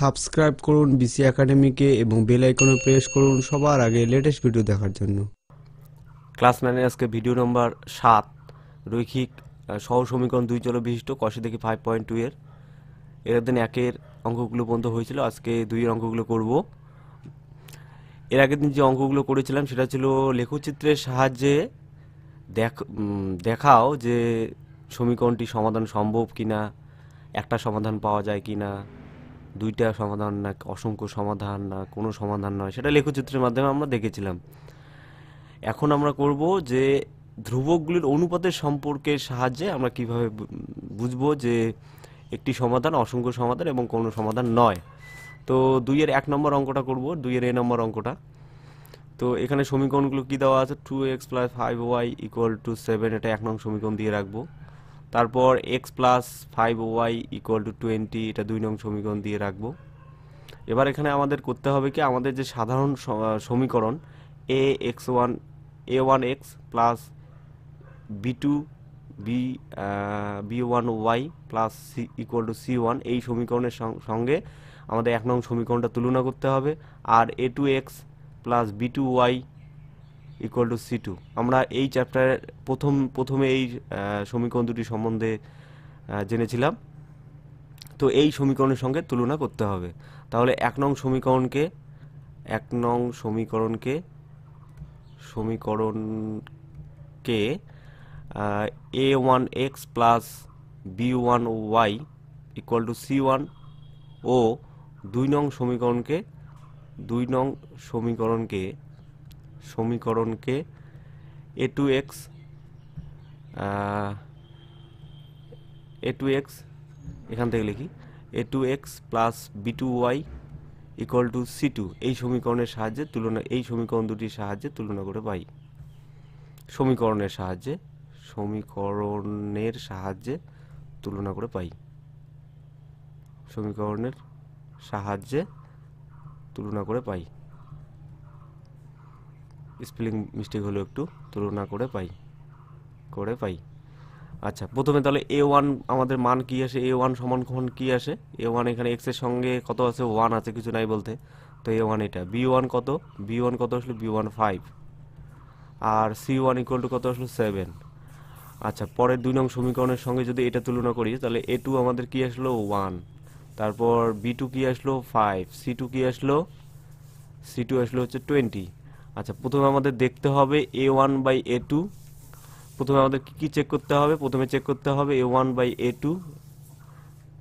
subscribe করুন BC একাডেমিকে এবং bell আইকনে প্রেস করুন সবার আগে লেটেস্ট ভিডিও দেখার জন্য ক্লাস নাইনে আজকে ভিডিও নম্বর সাত রৈখিক সহ সমীকরণ দুই চল বিশিষ্ট কষে দেখি ফাইভ পয়েন্ট টু এর এর দিন একের অঙ্কগুলো বন্ধ হয়েছিল আজকে দুইয়ের অঙ্কগুলো করব এর আগের দিন যে অঙ্কগুলো করেছিলাম সেটা ছিল লেখচিত্রের সাহায্যে দেখ দেখাও যে সমীকরণটি সমাধান সম্ভব কিনা একটা সমাধান পাওয়া যায় কিনা দুইটা সমাধান না অসংখ্য সমাধান না কোনো সমাধান নয় সেটা লেখচিত্রের মাধ্যমে আমরা দেখেছিলাম এখন আমরা করব যে ধ্রুবকগুলির অনুপাতের সম্পর্কের সাহায্যে আমরা কিভাবে বুঝবো যে একটি সমাধান অসংখ্য সমাধান এবং কোনো সমাধান নয় তো দুইয়ের এক নম্বর অঙ্কটা করব দুইয়ের এ নম্বর অঙ্কটা তো এখানে সমীকরণগুলো কী দেওয়া আছে two x plus five y equal to seven এটা এক নং সমীকরণ দিয়ে রাখবো তারপর x plus five y equal to twenty এটা দুই নং সমীকরণ দিয়ে রাখবো এবার এখানে আমাদের করতে হবে কি আমাদের যে সাধারণ সমীকরণ a x one a one x plus b two b b one y plus c equal to c one এই সমীকরণের সঙ্গে আমাদের এক নং সমীকরণটা তুলনা করতে হবে আর a two x plus b two y equal to c two আমরা এই চ্যাপ্টারের প্রথম প্রথমে এই সমীকরণ দুটি সম্বন্ধে জেনেছিলাম তো এই সমীকরণের সঙ্গে তুলনা করতে হবে তাহলে এক নং সমীকরণকে এক নং সমীকরণকে সমীকরণকে a one x plus b one y equal to c one ও দুই নং সমীকরণকে দুই নং সমীকরণকে সমীকরণকে a two x a two x এখান থেকে লিখি a two x plus b two y equal to c two এই সমীকরণের সাহায্যে তুলনা এই সমীকরণ দুটির সাহায্যে তুলনা করে পাই সমীকরণের সাহায্যে সমীকরণের সাহায্যে তুলনা করে পাই সমীকরণের সাহায্যে তুলনা করে পাই স্পেলিং মিস্টেক হলেও একটু তুলনা করে পাই করে পাই আচ্ছা প্রথমে তাহলে এ ওয়ান আমাদের মান কি আসে এ ওয়ান সমান কখন কী আসে এ ওয়ান এখানে এক্সের সঙ্গে কত আছে ওয়ান আছে কিছু নাই বলতে তো এ ওয়ান এটা বি ওয়ান কত বি ওয়ান কত আসলো বি ওয়ান ফাইভ আর সি ওয়ান ইকুয়াল টু কত আসলো সেভেন আচ্ছা পরের দুই নং সমীকরণের সঙ্গে যদি এটা তুলনা করি তাহলে এ টু আমাদের কী আসলো ওয়ান তারপর বি টু কী আসলো ফাইভ সি টু কী আসলো সি টু আসলো হচ্ছে টোয়েন্টি আচ্ছা প্রথমে আমাদের দেখতে হবে a one by a two প্রথমে আমাদের কী কী চেক করতে হবে প্রথমে চেক করতে হবে a one by a two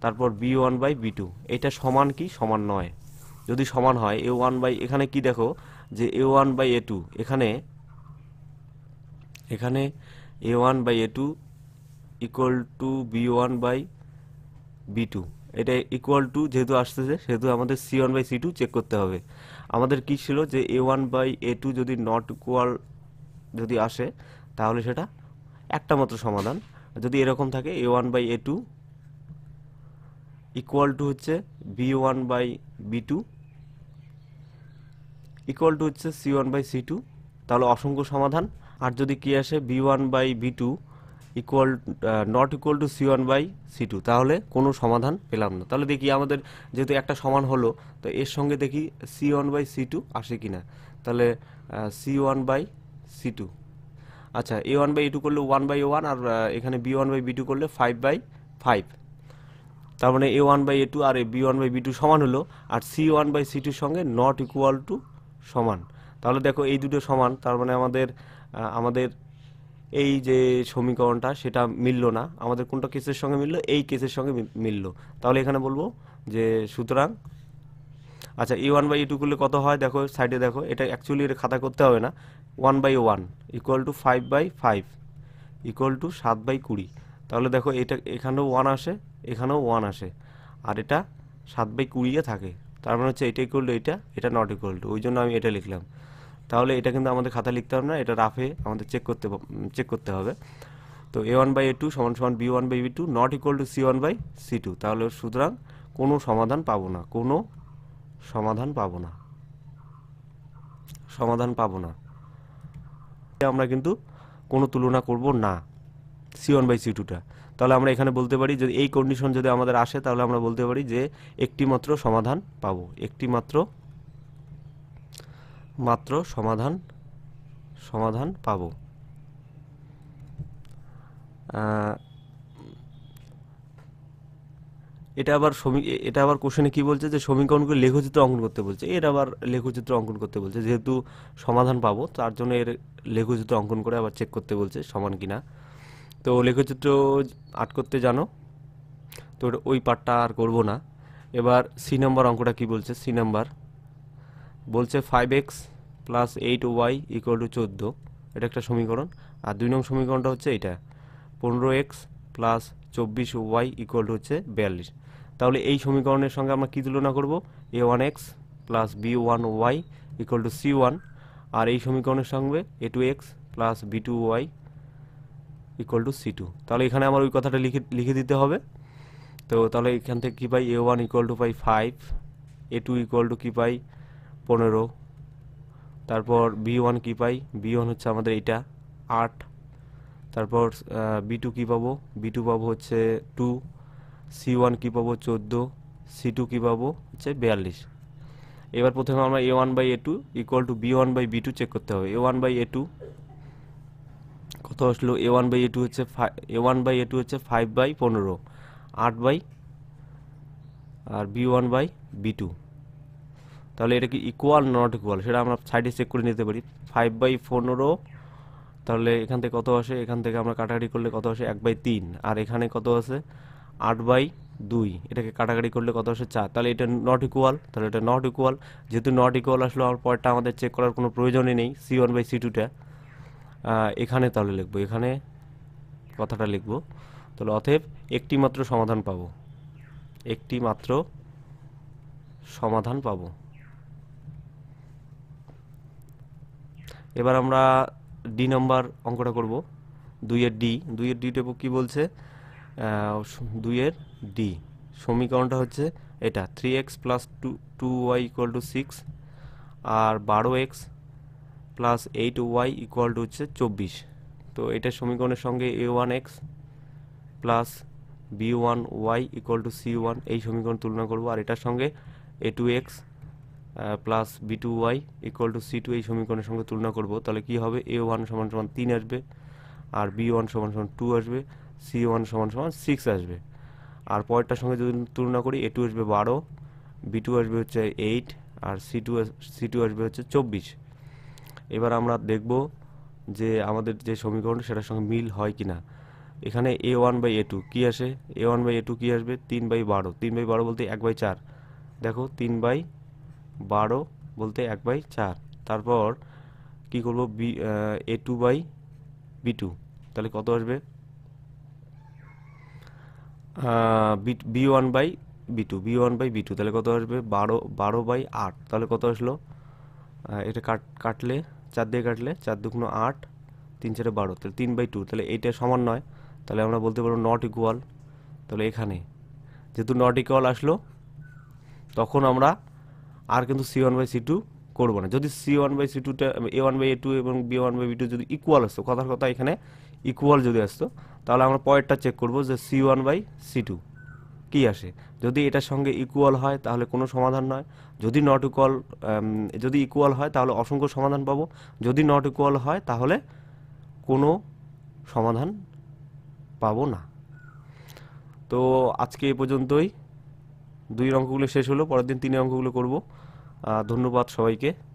তারপর b one by b two এটা সমান কি সমান নয় যদি সমান হয় এ ওয়ান বাই এখানে কি দেখো যে a one by a two এখানে এখানে a one by a two equal to b one by b two এটা ইকুয়াল টু যেহেতু আসতেছে সেহেতু আমাদের c one by c two check করতে হবে আমাদের কি ছিল যে a one by a two যদি নট ইকুয়াল যদি আসে তাহলে সেটা একটা মাত্র সমাধান যদি এরকম থাকে a one by a two equal to হচ্ছে b one by b two equal to হচ্ছে c one by c two তাহলে অসংখ্য সমাধান আর যদি কি আসে b one by b two equal not equal to c one by c two তাহলে কোনো সমাধান পেলাম না তাহলে দেখি আমাদের যেহেতু একটা সমান হলো তো এর সঙ্গে দেখি c one by c two আসে কি না তাহলে c one by c two আচ্ছা a one by a two করলে ওয়ান বাই ওয়ান আর uh, এখানে b one by b two করলে ফাইভ বাই ফাইভ তার মানে a one by a two আর a b one by b two সমান হলো আর সি ওয়ান বাই সি টুর সঙ্গে নট ইকুয়াল টু সমান তাহলে দেখো এই দুটো সমান তার মানে আমাদের uh, আমাদের এই যে সমীকরণটা সেটা মিলল না আমাদের কোনটা কেসের সঙ্গে মিলল এই কেসের সঙ্গে মিলল তাহলে এখানে বলবো যে সুতরাং আচ্ছা e one by e two করলে কত হয় দেখো সাইডে দেখো এটা অ্যাকচুয়ালি এটা খাতা করতে হবে না one by one equal to five by five equal to সাত বাই কুড়ি তাহলে দেখো এটা এখানেও ওয়ান আসে এখানেও ওয়ান আসে আর এটা সাত বাই কুড়িয়ে থাকে তার মানে হচ্ছে এটা ইকুয়াল টু এটা এটা নট ইকুয়াল টু ওই জন্য আমি এটা লিখলাম তাহলে এটা কিন্তু আমাদের খাতা লিখতে হবে না এটা রাফে আমাদের চেক করতে চেক করতে হবে তো a one by a two সমান সমান b one by b two not equal to c one by c two তাহলে সুতরাং কোনো সমাধান পাবো না কোনো সমাধান পাবো না সমাধান পাবো না আমরা কিন্তু কোনো তুলনা করব না সি ওয়ান বাই সি টুটা তাহলে আমরা এখানে বলতে পারি যদি এই কন্ডিশন যদি আমাদের আসে তাহলে আমরা বলতে পারি যে একটি মাত্র সমাধান পাবো একটি মাত্র মাত্র সমাধান সমাধান পাব এটা আবার এটা আবার কোশ্চেনে কি বলছে যে সমীকরণগুলো লেখচিত্র অঙ্কন করতে বলছে এর আবার লেখচিত্র অঙ্কন করতে বলছে যেহেতু সমাধান পাবো তার জন্য এর লেখচিত্র অঙ্কন করে আবার চেক করতে বলছে সমান কিনা তো লেখচিত্র আট করতে জানো তো ওই পার্টটা আর করব না এবার সি নাম্বার অঙ্কটা কি বলছে সি নাম্বার বলছে five x plus eight y equal to চোদ্দো এটা একটা সমীকরণ আর দুই নং সমীকরণটা হচ্ছে এটা পনেরো এক্স প্লাস চব্বিশ ওয়াই ইকুয়াল টু হচ্ছে বিয়াল্লিশ তাহলে এই সমীকরণের সঙ্গে আমরা কী তুলনা করব a one x plus b one y equal to c one আর এই সমীকরণের সঙ্গে a two x plus b two y equal to c two তাহলে এখানে আমার ওই কথাটা লিখে লিখে দিতে হবে তো তাহলে এখান থেকে কী পাই এ ওয়ান ইকুয়াল টু পাই five a two equal to কী পাই পনেরো তারপর বি ওয়ান কী পাই বি ওয়ান হচ্ছে আমাদের এটা আট তারপর বি টু কী পাবো বি টু পাবো হচ্ছে টু সি ওয়ান কী পাবো চোদ্দো সি টু কী পাবো হচ্ছে বিয়াল্লিশ এবার প্রথমে আমরা a one by a two equal to b one by b two check করতে হবে a one by a two কত আসলো a one by a two হচ্ছে five a one by a two হচ্ছে ফাইভ বাই পনেরো আট by আর b one by b two তাহলে এটা কি ইকুয়াল নট ইকুয়াল সেটা আমরা সাইডে চেক করে নিতে পারি ফাইভ বাই পনেরো তাহলে এখান থেকে কত আসে এখান থেকে আমরা কাটাকাটি করলে কত আসে এক বাই তিন আর এখানে কত আছে আট বাই দুই এটাকে কাটাকাটি করলে কত আসে চার তাহলে এটা নট ইকুয়াল তাহলে এটা নট ইকুয়াল যেহেতু নট ইকুয়াল আসলে আমার পরেরটা আমাদের চেক করার কোনো প্রয়োজনই নেই সি ওয়ান বাই সি টুটা এখানে তাহলে লিখবো এখানে কথাটা লিখবো তাহলে অতএব একটি মাত্র সমাধান পাবো একটি মাত্র সমাধান পাবো এবার আমরা ডি নাম্বার অঙ্কটা করব দুইয়ের ডি দুইয়ের ডিটা কি বলছে দুইয়ের ডি সমীকরণটা হচ্ছে এটা three x plus two two y equal to six আর বারো x plus eight y equal to হচ্ছে চব্বিশ তো এটা সমীকরণের সঙ্গে a one x plus b one y equal to c one এই সমীকরণ তুলনা করব আর এটার সঙ্গে a two x plus b two y equal to c two এই সমীকরণের সঙ্গে তুলনা করব তাহলে কি হবে এ ওয়ান সমান সমান তিন আসবে আর বি ওয়ান সমান সমান টু আসবে সি ওয়ান সমান সমান সিক্স আসবে আর পরেরটার সঙ্গে যদি তুলনা করি এ টু আসবে বারো বি টু আসবে হচ্ছে এইট আর সি টু সি টু আসবে হচ্ছে চব্বিশ এবার আমরা দেখব যে আমাদের যে সমীকরণ সেটার সঙ্গে মিল হয় কি না এখানে a one by a two কী আসে a one by a two কী আসবে তিন বাই বারো তিন বাই বারো বলতে এক বাই চার দেখো তিন বাই বারো বলতে এক বাই চার তারপর কি করব b a two by b two তাহলে কত আসবে b one by b two b one by b two তাহলে কত আসবে বারো বারো বাই আট তাহলে কত আসলো এটা কাট কাটলে চার দিয়ে কাটলে চার দুগুণ আট তিন চারে বারো তাহলে তিন বাই টু তাহলে এইটা সমান নয় তাহলে আমরা বলতে পারবো নট ইকুয়াল তাহলে এখানে যেহেতু নট ইকুয়াল আসলো তখন আমরা আর কিন্তু c one by c two করবো না যদি সি ওয়ান বাই সি টুটা a one by a two এবং b one by b two যদি ইকুয়াল আসতো কথার কথা এখানে ইকুয়াল যদি আসতো তাহলে আমরা পয়েন্টটা চেক করবো যে c one by c two কী আসে যদি এটার সঙ্গে ইকুয়াল হয় তাহলে কোনো সমাধান নয় যদি নট ইকুয়াল যদি ইকুয়াল হয় তাহলে অসংখ্য সমাধান পাবো যদি নট ইকুয়াল হয় তাহলে কোনো সমাধান পাবো না তো আজকে এ পর্যন্তই দুই অঙ্কগুলো শেষ হলো পরের দিন তিন অঙ্কগুলো করব ধন্যবাদ সবাইকে